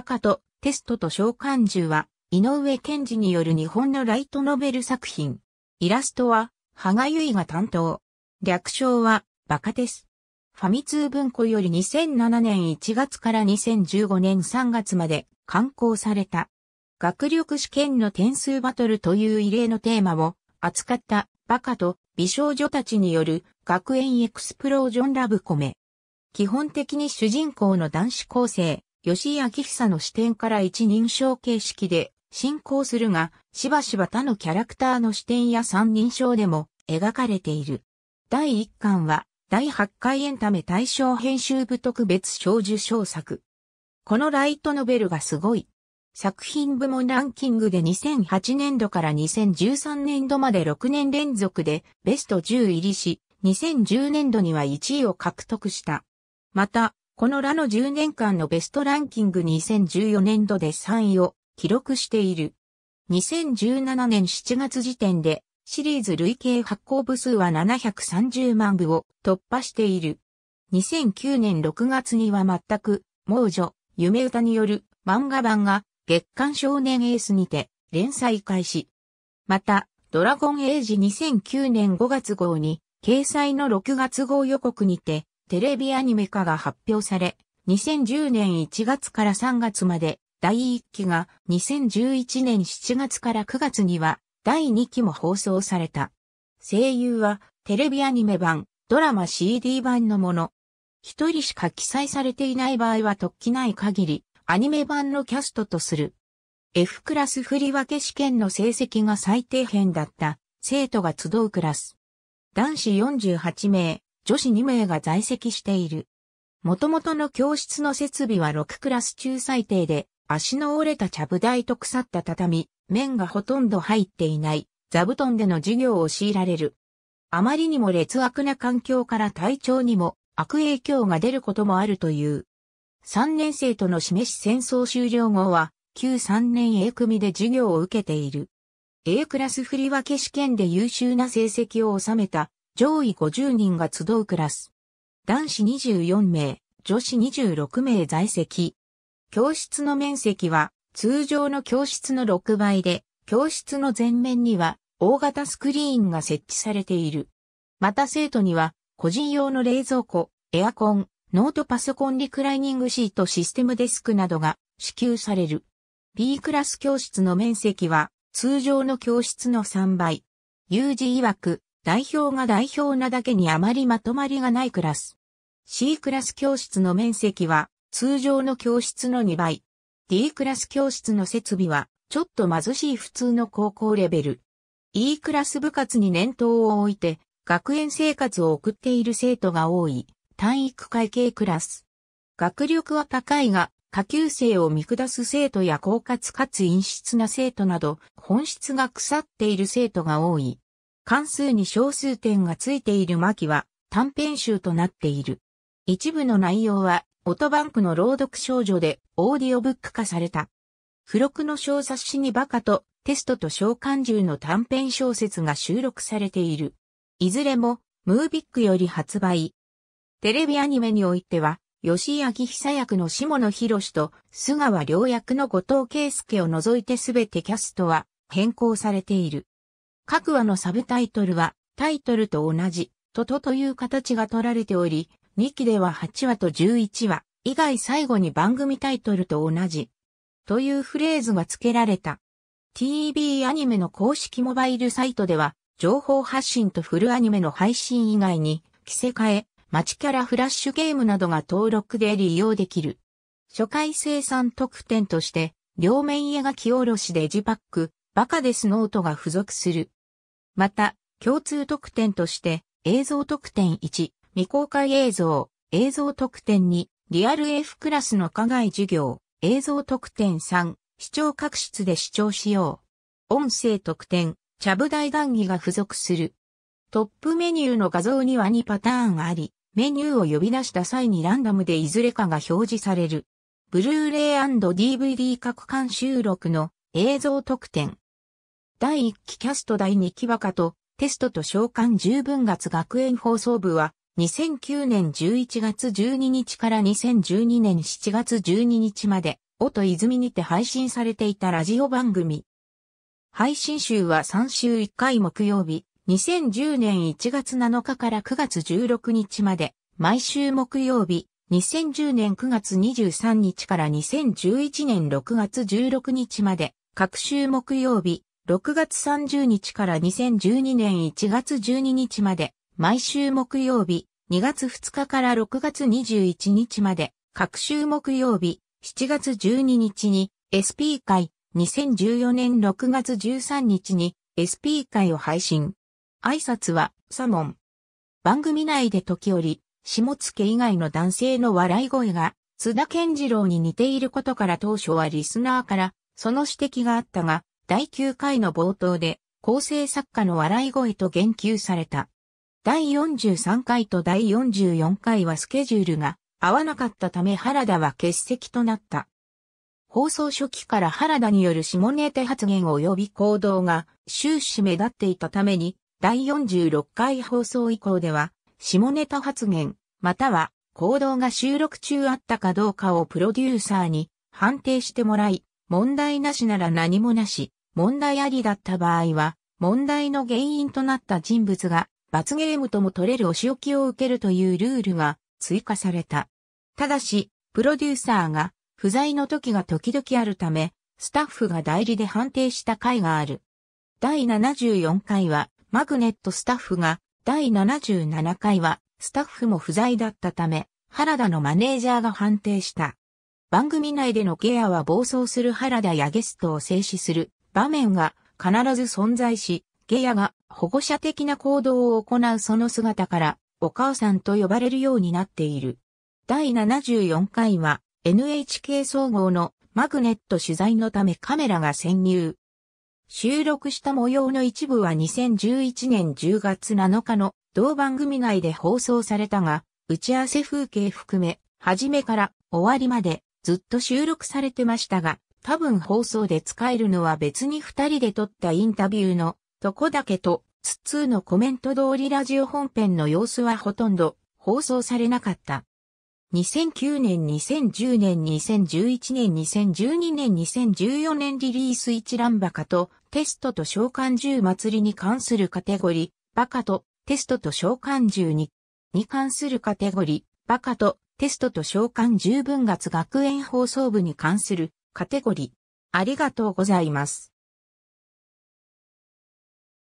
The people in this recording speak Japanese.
バカとテストと召喚獣は、井上健治による日本のライトノベル作品。イラストは、羽賀ゆ衣が担当。略称は、バカです。ファミ通文庫より2007年1月から2015年3月まで刊行された。学力試験の点数バトルという異例のテーマを扱ったバカと美少女たちによる学園エクスプロージョンラブコメ。基本的に主人公の男子高生、吉井明久の視点から一人称形式で進行するが、しばしば他のキャラクターの視点や三人称でも描かれている。第1巻は、第8回エンタメ大賞編集部特別賞受賞作。このライトノベルがすごい。作品部門ランキングで2008年度から2013年度まで6年連続でベスト10入りし、2010年度には1位を獲得した。また、このラの10年間のベストランキング2014年度で3位を記録している。2017年7月時点でシリーズ累計発行部数は730万部を突破している。2009年6月には全く、猛女、夢歌による漫画版が月刊少年エースにて連載開始。また、ドラゴンエイジ2009年5月号に掲載の6月号予告にてテレビアニメ化が発表され、2010年1月から3月まで第1期が2011年7月から9月には第2期も放送された。声優はテレビアニメ版、ドラマ CD 版のもの。一人しか記載されていない場合は突起ない限り、アニメ版のキャストとする。F クラス振り分け試験の成績が最低辺だった生徒が集うクラス。男子48名、女子2名が在籍している。元々の教室の設備は6クラス中最低で、足の折れたちゃぶ台と腐った畳、面がほとんど入っていない、座布団での授業を強いられる。あまりにも劣悪な環境から体調にも悪影響が出ることもあるという。3年生との示し戦争終了後は、旧3年 A 組で授業を受けている。A クラス振り分け試験で優秀な成績を収めた上位50人が集うクラス。男子24名、女子26名在籍。教室の面積は通常の教室の6倍で、教室の前面には大型スクリーンが設置されている。また生徒には個人用の冷蔵庫、エアコン、ノートパソコンリクライニングシートシステムデスクなどが支給される。B クラス教室の面積は通常の教室の3倍。有事曰く代表が代表なだけにあまりまとまりがないクラス。C クラス教室の面積は通常の教室の2倍。D クラス教室の設備はちょっと貧しい普通の高校レベル。E クラス部活に念頭を置いて学園生活を送っている生徒が多い体育会系クラス。学力は高いが下級生を見下す生徒や狡猾かつ陰湿な生徒など本質が腐っている生徒が多い。関数に小数点がついている巻は短編集となっている。一部の内容は、オトバンクの朗読少女でオーディオブック化された。付録の小冊子にバカとテストと召喚獣の短編小説が収録されている。いずれも、ムービックより発売。テレビアニメにおいては、吉井明久役の下野博と菅川良役の後藤圭介を除いてすべてキャストは変更されている。各話のサブタイトルは、タイトルと同じ、トトという形が取られており、2期では8話と11話、以外最後に番組タイトルと同じ、というフレーズが付けられた。TV アニメの公式モバイルサイトでは、情報発信とフルアニメの配信以外に、着せ替え、街キャラフラッシュゲームなどが登録で利用できる。初回生産特典として、両面絵描き下ろしデジパック、バカですノートが付属する。また、共通特典として、映像特典1、未公開映像、映像特典2、リアル F クラスの課外授業、映像特典3、視聴各室で視聴しよう。音声特典、チャブ台談義が付属する。トップメニューの画像には2パターンあり、メニューを呼び出した際にランダムでいずれかが表示される。ブルーレイ &DVD 各館収録の映像特典、第1期キャスト第2期和歌とテストと召喚十分月学園放送部は2009年11月12日から2012年7月12日まで、音泉にて配信されていたラジオ番組。配信週は3週1回木曜日、2010年1月7日から9月16日まで、毎週木曜日、2010年9月23日から2011年6月16日まで、各週木曜日、6月30日から2012年1月12日まで、毎週木曜日、2月2日から6月21日まで、各週木曜日、7月12日に SP 会、2014年6月13日に SP 会を配信。挨拶は、サモン。番組内で時折、下付以外の男性の笑い声が、津田健次郎に似ていることから当初はリスナーから、その指摘があったが、第9回の冒頭で、構成作家の笑い声と言及された。第43回と第44回はスケジュールが合わなかったため原田は欠席となった。放送初期から原田による下ネタ発言及び行動が終始目立っていたために、第46回放送以降では、下ネタ発言、または行動が収録中あったかどうかをプロデューサーに判定してもらい、問題なしなら何もなし、問題ありだった場合は、問題の原因となった人物が罰ゲームとも取れるお仕置きを受けるというルールが追加された。ただし、プロデューサーが不在の時が時々あるため、スタッフが代理で判定した回がある。第74回はマグネットスタッフが、第77回はスタッフも不在だったため、原田のマネージャーが判定した。番組内でのケアは暴走する原田やゲストを制止する場面が必ず存在し、ゲヤが保護者的な行動を行うその姿から、お母さんと呼ばれるようになっている。第74回は NHK 総合のマグネット取材のためカメラが潜入。収録した模様の一部は2011年10月7日の同番組内で放送されたが、打ち合わせ風景含め、初めから終わりまでずっと収録されてましたが、多分放送で使えるのは別に二人で撮ったインタビューのとこだけと、ツッツーのコメント通りラジオ本編の様子はほとんど放送されなかった。2009年、2010年、2011年、2012年、2014年リリース一覧バカとテストと召喚10祭りに関するカテゴリー、バカとテストと召喚10にに関するカテゴリー、バカとテストと召喚10分月学園放送部に関するカテゴリー。ありがとうございます。